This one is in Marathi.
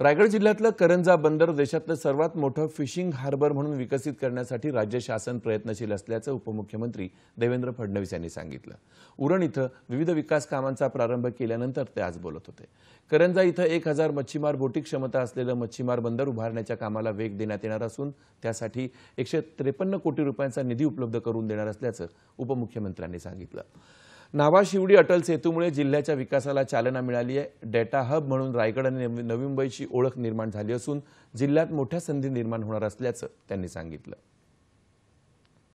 रायगड जिल्ह्यातलं करंजा बंदर देशातलं सर्वात मोठं फिशिंग हार्बर म्हणून विकसित करण्यासाठी राज्य शासन प्रयत्नशील असल्याचं उपमुख्यमंत्री देवेंद्र फडणवीस यांनी सांगितलं उरण इथं विविध विकास कामांचा प्रारंभ केल्यानंतर ते आज बोलत होते करंजा इथं एक हजार मच्छीमार बोटी क्षमता असलेलं मच्छीमार बंदर उभारण्याच्या कामाला वेग देण्यात येणार असून त्यासाठी एकशे त्रेपन्न कोटी रुपयांचा निधी उपलब्ध करून देणार असल्याचं उपमुख्यमंत्र्यांनी सांगितलं शिवडी अटल सेतूमुळे जिल्ह्याच्या विकासाला चालना मिळाली आहे डेटा हब म्हणून रायगड आणि नवी मुंबईची ओळख निर्माण झाली असून जिल्ह्यात मोठ्या संधी निर्माण होणार असल्याचं त्यांनी सांगितलं